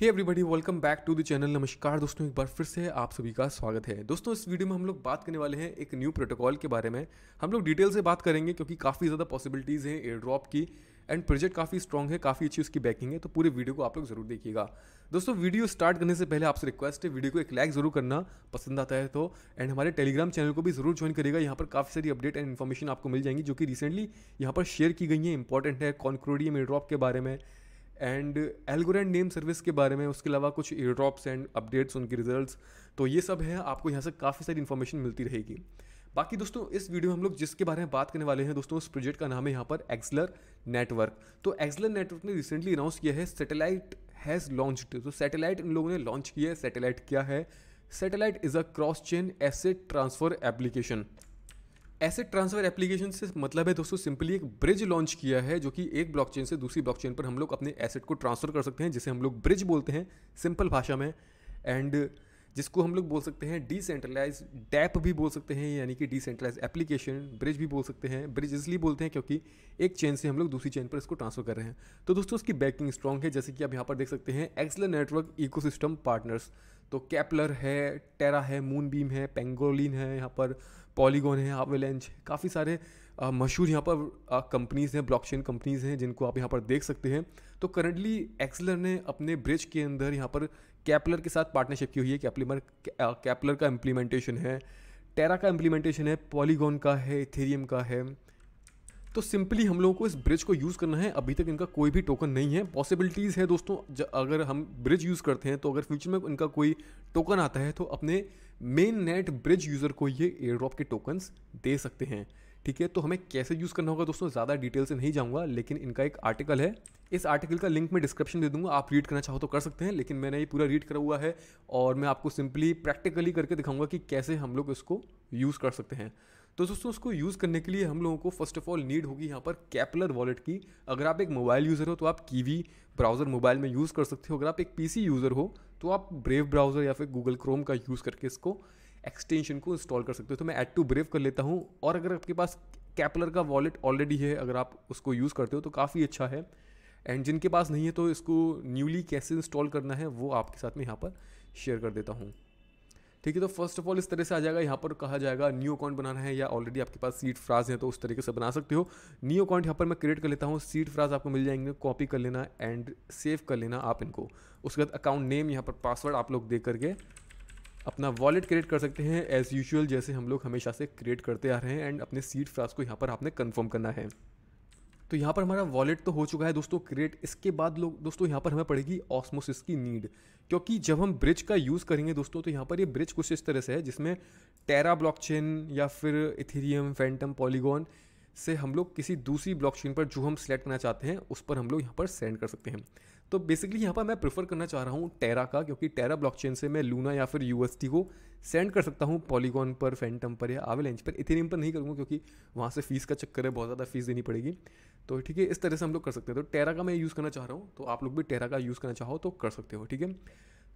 hey everybody welcome back to the channel नमस्कार दोस्तों एक बार फिर से आप सभी का स्वागत है दोस्तों इस वीडियो में हम लोग बात करने वाले हैं एक न्यू प्रोटोकॉल के बारे में हम लोग डिटेल से बात करेंगे क्योंकि काफ़ी ज़्यादा पॉसिबिलिटीज़ हैं एयर ड्रॉप की एंड प्रोजेक्ट काफ़ी स्ट्रॉग है काफ़ी अच्छी उसकी बैकिंग है तो पूरे वीडियो को आप लोग जरूर देखिएगा दोस्तों वीडियो स्टार्ट करने से पहले आपसे रिक्वेस्ट है वीडियो को एक लाइक जरूर करना पसंद आता है तो एंड हमारे टेलीग्राम चैनल को भी जरूर ज्वाइन करेगा यहाँ पर काफ़ी सारी अपडेट एंड इन्फॉर्मेशन आपको मिल जाएंगी जो कि रिसेंटली यहाँ पर शेयर की गई है इंपॉर्टेंट है कॉन्क्रोडियम एयर ड्रॉप के बारे में एंड एल्गोरेंड नेम सर्विस के बारे में उसके अलावा कुछ ड्रॉप्स एंड अपडेट्स उनके रिजल्ट्स तो ये सब है आपको यहाँ से काफ़ी सारी इन्फॉर्मेशन मिलती रहेगी बाकी दोस्तों इस वीडियो में हम लोग जिसके बारे में बात करने वाले हैं दोस्तों उस प्रोजेक्ट का नाम है यहाँ पर एक्सलर नेटवर्क तो एक्सलर नेटवर्क ने रिसेंटली अनाउंस किया है सेटेलाइट हैज़ लॉन्च तो सेटेलाइट इन लोगों ने लॉन्च किया है सेटेलाइट क्या है Satellite is a cross chain asset transfer application asset transfer application से मतलब है दोस्तों सिंपली एक ब्रिज लॉन्च किया है जो कि एक ब्लॉकचेन से दूसरी ब्लॉकचेन पर हम लोग अपने एसेट को ट्रांसफर कर सकते हैं जिसे हम लोग ब्रिज बोलते हैं सिंपल भाषा में एंड जिसको हम लोग बोल सकते हैं डिसेंट्रलाइज डैप भी बोल सकते हैं यानी कि डिसेंट्रलाइज एप्लीकेशन ब्रिज भी बोल सकते हैं ब्रिज इसलिए बोलते हैं क्योंकि एक चेन से हम लोग दूसरी चेन पर इसको ट्रांसफर कर रहे हैं तो दोस्तों इसकी बैकिंग स्ट्रॉन्ग है जैसे कि आप यहाँ पर देख सकते हैं एक्सलर नेटवर्क इकोसिस्टम पार्टनर्स तो कैपलर है टेरा है मून बीम है पेंगोलिन है यहाँ पर पॉलीगॉन है हावेलेंच काफ़ी सारे मशहूर यहाँ पर कंपनीज़ हैं ब्लॉकचेन कंपनीज़ हैं जिनको आप यहाँ पर देख सकते हैं तो करंटली एक्सलर ने अपने ब्रिज के अंदर यहाँ पर कैपलर के साथ पार्टनरशिप की हुई है कैपलीमर कैपलर का इम्प्लीमेंटेशन है टेरा का इम्प्लीमेंटेशन है पॉलीगॉन का है इथेरियम का है तो सिंपली हम लोगों को इस ब्रिज को यूज़ करना है अभी तक इनका कोई भी टोकन नहीं है पॉसिबिलिटीज़ है दोस्तों अगर हम ब्रिज यूज़ करते हैं तो अगर फ्यूचर में इनका कोई टोकन आता है तो अपने मेन नेट ब्रिज यूज़र को ये एयर ड्रॉप के टोकन्स दे सकते हैं ठीक है तो हमें कैसे यूज़ करना होगा दोस्तों ज़्यादा डिटेल से नहीं जाऊँगा लेकिन इनका एक आर्टिकल है इस आर्टिकल का लिंक मैं डिस्क्रिप्शन दे दूंगा आप रीड करना चाहो तो कर सकते हैं लेकिन मैंने ये पूरा रीड करा हुआ है और मैं आपको सिंपली प्रैक्टिकली करके दिखाऊंगा कि कैसे हम लोग इसको यूज़ कर सकते हैं तो दोस्तों उसको यूज़ करने के लिए हम लोगों को फर्स्ट ऑफ ऑल नीड होगी यहाँ पर कैपलर वॉलेट की अगर आप एक मोबाइल यूज़र हो तो आप कीवी ब्राउज़र मोबाइल में यूज़ कर सकते हो अगर आप एक पी यूज़र हो तो आप ब्रेव ब्राउज़र या फिर गूगल क्रोम का यूज़ करके इसको एक्सटेंशन को इंस्टॉल कर सकते हो तो मैं एड टू ब्रेव कर लेता हूँ और अगर आपके पास कैपलर का वॉलेट ऑलरेडी है अगर आप उसको यूज़ करते हो तो काफ़ी अच्छा है एंड जिनके पास नहीं है तो इसको न्यूली कैसे इंस्टॉल करना है वो आपके साथ में यहाँ पर शेयर कर देता हूँ ठीक है तो फर्स्ट ऑफ ऑल इस तरह से आ जाएगा यहाँ पर कहा जाएगा न्यू अकाउंट बनाना है या ऑलरेडी आपके पास सीट फ्राज है तो उस तरीके से बना सकते हो न्यू अकाउंट यहाँ पर मैं क्रिएट कर लेता हूँ सीट फ्राज आपको मिल जाएंगे कॉपी कर लेना एंड सेव कर लेना आप इनको उसके बाद अकाउंट नेम यहाँ पर पासवर्ड आप लोग दे करके अपना वॉलेट क्रिएट कर सकते हैं एज़ यूजल जैसे हम लोग हमेशा से क्रिएट करते आ रहे हैं एंड अपने सीट फ्राज को यहाँ पर आपने कन्फर्म करना है तो यहाँ पर हमारा वॉलेट तो हो चुका है दोस्तों क्रिएट इसके बाद लोग दोस्तों यहाँ पर हमें पड़ेगी ऑस्मोसिस की नीड क्योंकि जब हम ब्रिज का यूज़ करेंगे दोस्तों तो यहाँ पर ये ब्रिज कुछ इस तरह से है जिसमें टेरा ब्लॉकचेन या फिर इथेरियम फैंटम पॉलीगॉन से हम लोग किसी दूसरी ब्लॉकचेन पर जो हम सेलेक्ट करना चाहते हैं उस पर हम लोग यहाँ पर सेंड कर सकते हैं तो बेसिकली यहाँ पर मैं प्रेफर करना चाह रहा हूँ टेरा का क्योंकि टेरा ब्लॉकचेन से मैं लूना या फिर यू को सेंड कर सकता हूँ पॉलीगॉन पर फैंटम पर या आवेल पर इथेरियम पर नहीं करूँगा क्योंकि वहाँ से फीस का चक्कर है बहुत ज़्यादा फीस देनी पड़ेगी तो ठीक है इस तरह से हम लोग कर सकते हैं तो टेरा का मैं यूज़ करना चाह रहा हूँ तो आप लोग भी टेरा का यूज़ करना चाहो तो कर सकते हो ठीक है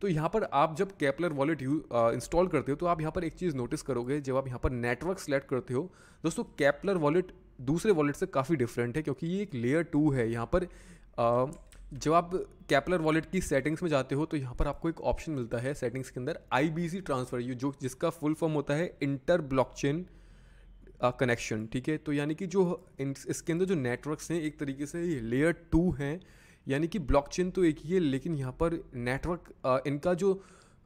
तो यहाँ पर आप जब कैपलर वॉलेट यू इंस्टॉल करते हो तो आप यहाँ पर एक चीज़ नोटिस करोगे जब आप यहाँ पर नेटवर्क सेलेक्ट करते हो दोस्तों कैपलर वॉलेट दूसरे वॉलेट से काफ़ी डिफरेंट है क्योंकि ये एक लेयर टू है यहाँ पर जब आप कैपलर वॉलेट की सेटिंग्स में जाते हो तो यहाँ पर आपको एक ऑप्शन मिलता है सेटिंग्स के अंदर आई बी सी ट्रांसफ़र यू जो जिसका फुल फॉर्म होता है इंटर ब्लॉक चेन कनेक्शन ठीक है तो यानी कि जो इसके अंदर जो नेटवर्क्स हैं एक तरीके से ये लेयर टू हैं यानी कि ब्लॉकचेन तो एक ही है लेकिन यहाँ पर नेटवर्क uh, इनका जो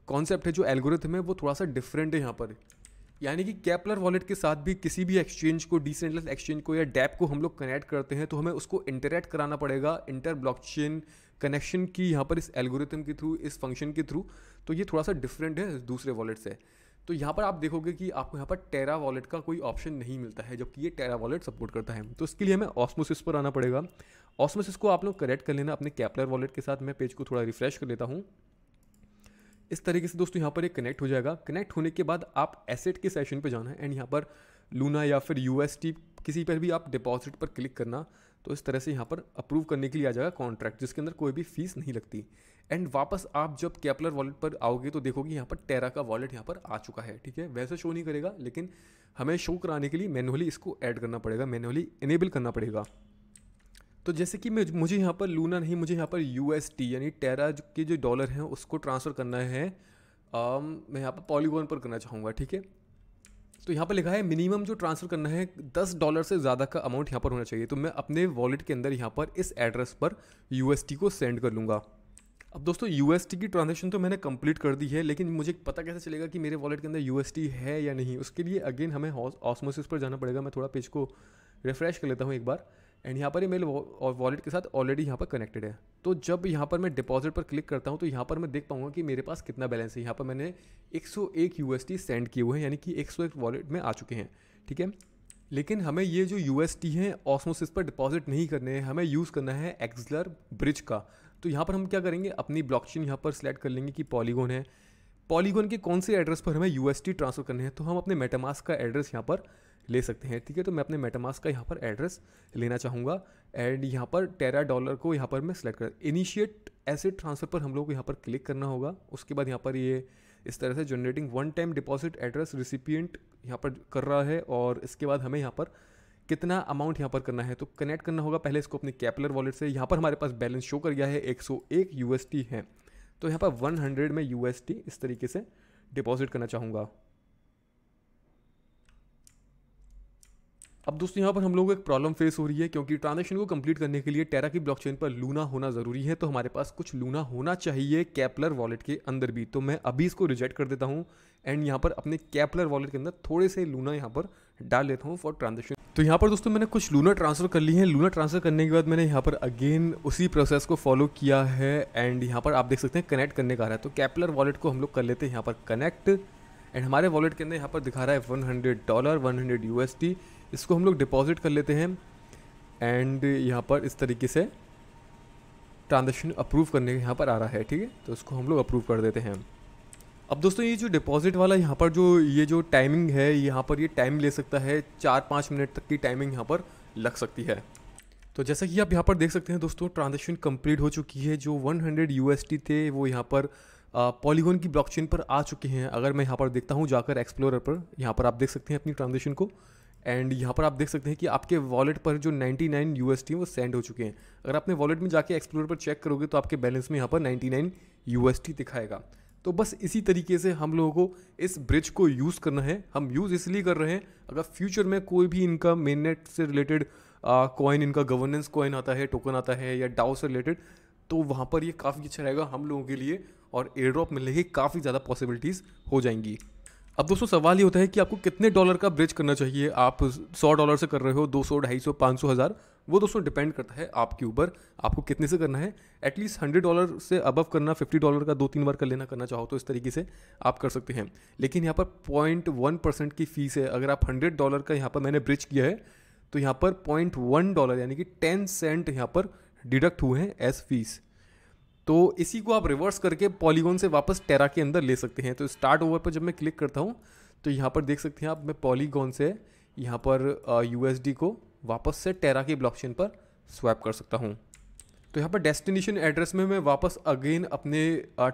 कॉन्सेप्ट है जो एल्गोरिथम है वो थोड़ा सा डिफरेंट है यहाँ पर यानी कि कैपलर वॉलेट के साथ भी किसी भी एक्सचेंज को डिसेंट्रलाइज एक्सचेंज को या डैप को हम लोग कनेक्ट करते हैं तो हमें उसको इंटरेक्ट कराना पड़ेगा इंटर ब्लॉकचेन कनेक्शन की यहाँ पर इस एल्गोरिथम के थ्रू इस फंक्शन के थ्रू तो ये थोड़ा सा डिफरेंट है दूसरे वॉलेट से तो यहाँ पर आप देखोगे कि आपको यहाँ पर टेरा वॉलेट का कोई ऑप्शन नहीं मिलता है जबकि ये टेरा वॉलेट सपोर्ट करता है तो इसके लिए हमें ऑस्मोसिस पर आना पड़ेगा ऑस्मोसिस को आप लोग कनेक्ट कर लेना अपने कैपलर वॉलेट के साथ मैं पेज को थोड़ा रिफ्रेश कर लेता हूँ इस तरीके से दोस्तों यहाँ पर ये कनेक्ट हो जाएगा कनेक्ट होने के बाद आप एसेट के सेशन पे जाना है एंड यहाँ पर लूना या फिर यू किसी पर भी आप डिपॉजिट पर क्लिक करना तो इस तरह से यहाँ पर अप्रूव करने के लिए आ जाएगा कॉन्ट्रैक्ट जिसके अंदर कोई भी फीस नहीं लगती एंड वापस आप जब कैपलर वॉलेट पर आओगे तो देखोगे यहाँ पर टेरा का वॉलेट यहाँ पर आ चुका है ठीक है वैसे शो नहीं करेगा लेकिन हमें शो कराने के लिए मैनुअली इसको ऐड करना पड़ेगा मैनुअली इनेबल करना पड़ेगा तो जैसे कि मैं मुझे यहाँ पर लूना नहीं मुझे यहाँ पर यू यानी टेरा के जो डॉलर हैं उसको ट्रांसफ़र करना है आ, मैं यहाँ पर पॉलीगोन पर करना चाहूँगा ठीक है तो यहाँ पर लिखा है मिनिमम जो ट्रांसफ़र करना है दस डॉलर से ज़्यादा का अमाउंट यहाँ पर होना चाहिए तो मैं अपने वॉलेट के अंदर यहाँ पर इस एड्रेस पर यू को सेंड कर लूँगा अब दोस्तों यू की ट्रांजेक्शन तो मैंने कंप्लीट कर दी है लेकिन मुझे पता कैसे चलेगा कि मेरे वॉलेट के अंदर यू है या नहीं उसके लिए अगेन हमें ऑसमोसिस पर जाना पड़ेगा मैं थोड़ा पेज को रिफ़्रेश कर लेता हूँ एक बार एंड यहाँ पर ये मेरे और वॉलेट के साथ ऑलरेडी यहाँ पर कनेक्टेड है तो जब यहाँ पर मैं डिपॉजिट पर क्लिक करता हूँ तो यहाँ पर मैं देख पाऊँगा कि मेरे पास कितना बैलेंस है यहाँ पर मैंने 101 यूएसटी सेंड किए हुए हैं यानी कि 101 वॉलेट में आ चुके हैं ठीक है लेकिन हमें ये जो यू एस टी हैं ऑसमोसिस पर डिपॉजिट नहीं करने हैं हमें यूज़ करना है एक्सलर ब्रिज का तो यहाँ पर हम क्या करेंगे अपनी ब्लॉकचेन यहाँ पर सिलेक्ट कर लेंगे कि पॉलीगोन है पॉलीगोन के कौन से एड्रेस पर हमें यू ट्रांसफ़र करने हैं तो हम अपने मेटामास का एड्रेस यहाँ पर ले सकते हैं ठीक है तो मैं अपने मेटामास्क का यहाँ पर एड्रेस लेना चाहूँगा एंड यहाँ पर टेरा डॉलर को यहाँ पर मैं सेलेक्ट कर इनिशिएट एसेट ट्रांसफर पर हम लोग को यहाँ पर क्लिक करना होगा उसके बाद यहाँ पर ये इस तरह से generating one time deposit address recipient यहाँ पर कर रहा है और इसके बाद हमें यहाँ पर कितना अमाउंट यहाँ पर करना है तो कनेक्ट करना होगा पहले इसको अपने कैपलर वॉलेट से यहाँ पर हमारे पास बैलेंस शो कर गया है 101 यूएसटी है तो यहाँ पर 100 में यूएसटी इस तरीके से डिपॉजिट करना चाहूँगा अब दोस्तों यहाँ पर हम लोगों को एक प्रॉब्लम फेस हो रही है क्योंकि ट्रांजेक्शन को कंप्लीट करने के लिए टेरा की ब्लॉकचेन पर लूना होना जरूरी है तो हमारे पास कुछ लूना होना चाहिए कैपलर वॉलेट के अंदर भी तो मैं अभी इसको रिजेक्ट कर देता हूँ एंड यहाँ पर अपने कैपलर वॉलेट के अंदर थोड़े से लूना यहाँ पर डाल लेता हूँ फॉर ट्रांजेक्शन तो यहाँ पर दोस्तों मैंने कुछ लूना ट्रांसफ़र कर ली है लूना ट्रांसफ़र करने के बाद मैंने यहाँ पर अगेन उसी प्रोसेस को फॉलो किया है एंड यहाँ पर आप देख सकते हैं कनेक्ट करने का रहा है तो कैपलर वॉलेट को हम लोग कर लेते हैं यहाँ पर कनेक्ट एंड हमारे वॉलेट के अंदर यहाँ पर दिखा रहा है हंड्रेड डॉलर एस यूएसडी इसको हम लोग डिपॉजिट कर लेते हैं एंड यहाँ पर इस तरीके से ट्रांजेक्शन अप्रूव करने के यहाँ पर आ रहा है ठीक है तो इसको हम लोग अप्रूव कर देते हैं अब दोस्तों ये जो डिपॉजिट वाला यहाँ पर जो ये जो टाइमिंग है यहाँ पर ये टाइम ले सकता है चार पाँच मिनट तक की टाइमिंग यहाँ पर लग सकती है तो जैसा कि आप यहाँ पर देख सकते हैं दोस्तों ट्रांजेक्शन कंप्लीट हो चुकी है जो 100 हंड्रेड थे वो यहाँ पर पॉलीगोन की ब्लॉकचेन पर आ चुके हैं अगर मैं यहाँ पर देखता हूँ जाकर एक्सप्लोरर पर यहाँ पर आप देख सकते हैं अपनी ट्रांजेक्शन को एंड यहाँ पर आप देख सकते हैं कि आपके वॉलेट पर जो 99 नाइन यू एस टी वो सेंड हो चुके हैं अगर आपने वॉलेट में जाके एक्सप्लोर पर चेक करोगे तो आपके बैलेंस में यहाँ पर 99 नाइन यू एस टी दिखाएगा तो बस इसी तरीके से हम लोगों को इस ब्रिज को यूज़ करना है हम यूज़ इसलिए कर रहे हैं अगर फ्यूचर में कोई भी इनका मेननेट से रिलेटेड कॉइन इनका गवर्नेंस कॉइन आता है टोकन आता है या डाउ से रिलेटेड तो वहाँ पर ये काफ़ी अच्छा रहेगा हम लोगों के लिए और एयर ड्रॉप मिलने की काफ़ी ज़्यादा पॉसिबिलिटीज़ हो जाएंगी अब दोस्तों सवाल ये होता है कि आपको कितने डॉलर का ब्रिज करना चाहिए आप सौ डॉलर से कर रहे हो दो सौ ढाई सौ पाँच सौ हज़ार वो दोस्तों डिपेंड करता है आपके ऊपर आपको कितने से करना है एटलीस्ट हंड्रेड डॉलर से अबव करना फिफ्टी डॉलर का दो तीन बार कर लेना करना चाहो तो इस तरीके से आप कर सकते हैं लेकिन यहाँ पर पॉइंट वन परसेंट की फ़ीस है अगर आप हंड्रेड डॉलर का यहाँ पर मैंने ब्रिज किया है तो यहाँ पर पॉइंट वन डॉलर यानी कि टेन सेंट यहाँ पर डिडक्ट हुए हैं एज फीस तो इसी को आप रिवर्स करके पॉलीगॉन से वापस टेरा के अंदर ले सकते हैं तो स्टार्ट ओवर पर जब मैं क्लिक करता हूँ तो यहाँ पर देख सकते हैं आप मैं पॉलीगॉन से यहाँ पर यू को वापस से टेरा के ब्लॉकचेन पर स्वैप कर सकता हूँ तो यहाँ पर डेस्टिनेशन एड्रेस में मैं वापस अगेन अपने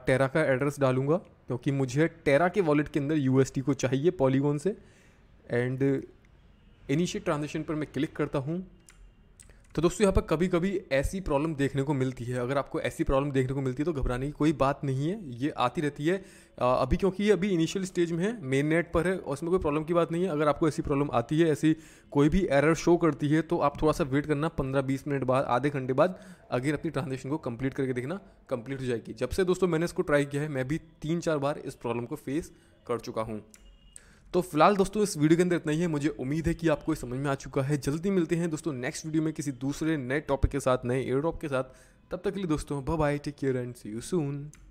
टेरा का एड्रेस डालूंगा क्योंकि मुझे टेरा के वॉलेट के अंदर यू को चाहिए पॉलीगॉन से एंड इनिशियल ट्रांजेक्शन पर मैं क्लिक करता हूँ तो दोस्तों यहाँ पर कभी कभी ऐसी प्रॉब्लम देखने को मिलती है अगर आपको ऐसी प्रॉब्लम देखने को मिलती है तो घबराने की कोई बात नहीं है ये आती रहती है अभी क्योंकि ये अभी इनिशियल स्टेज में है मेन नेट पर है और उसमें कोई प्रॉब्लम की बात नहीं है अगर आपको ऐसी प्रॉब्लम आती है ऐसी कोई भी एरर शो करती है तो आप थोड़ा सा वेट करना पंद्रह बीस मिनट बाद आधे घंटे बाद अगेन अपनी ट्रांजेक्शन को कंप्लीट करके देखना कंप्लीट हो जाएगी जब से दोस्तों मैंने इसको ट्राई किया है मैं भी तीन चार बार इस प्रॉब्लम को फेस कर चुका हूँ तो फिलहाल दोस्तों इस वीडियो के अंदर इतना ही है मुझे उम्मीद है कि आपको समझ में आ चुका है जल्दी मिलते हैं दोस्तों नेक्स्ट वीडियो में किसी दूसरे नए टॉपिक के साथ नए एयरड्रॉप के साथ तब तक के लिए दोस्तों bye take care and see you soon